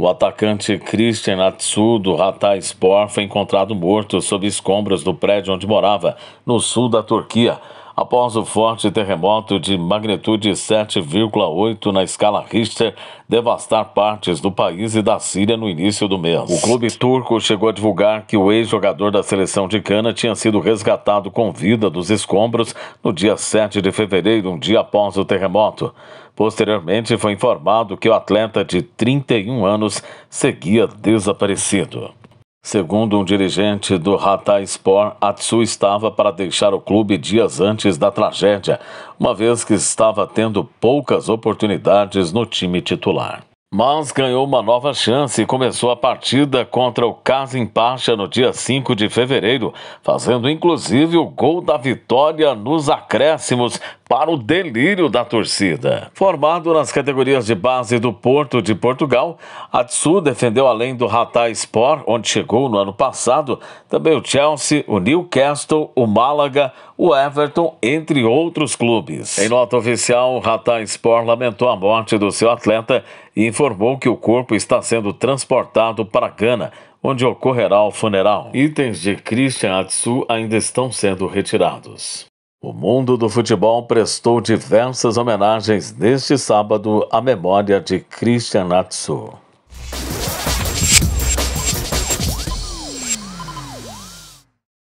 O atacante Christian Atsu, do Hatay Spor, foi encontrado morto sob escombros do prédio onde morava, no sul da Turquia após o forte terremoto de magnitude 7,8 na escala Richter devastar partes do país e da Síria no início do mês. O clube turco chegou a divulgar que o ex-jogador da seleção de Cana tinha sido resgatado com vida dos escombros no dia 7 de fevereiro, um dia após o terremoto. Posteriormente, foi informado que o atleta de 31 anos seguia desaparecido. Segundo um dirigente do Hatay Sport, Atsu estava para deixar o clube dias antes da tragédia, uma vez que estava tendo poucas oportunidades no time titular. Mas ganhou uma nova chance e começou a partida contra o Casim Pacha no dia 5 de fevereiro, fazendo inclusive o gol da vitória nos acréscimos para o delírio da torcida. Formado nas categorias de base do Porto de Portugal, Atsu defendeu além do Hatay Sport, onde chegou no ano passado, também o Chelsea, o Newcastle, o Málaga, o Everton, entre outros clubes. Em nota oficial, o Hatay Sport lamentou a morte do seu atleta e informou que o corpo está sendo transportado para Gana, onde ocorrerá o funeral. Itens de Christian Atsu ainda estão sendo retirados. O mundo do futebol prestou diversas homenagens neste sábado à memória de Christian Atsu.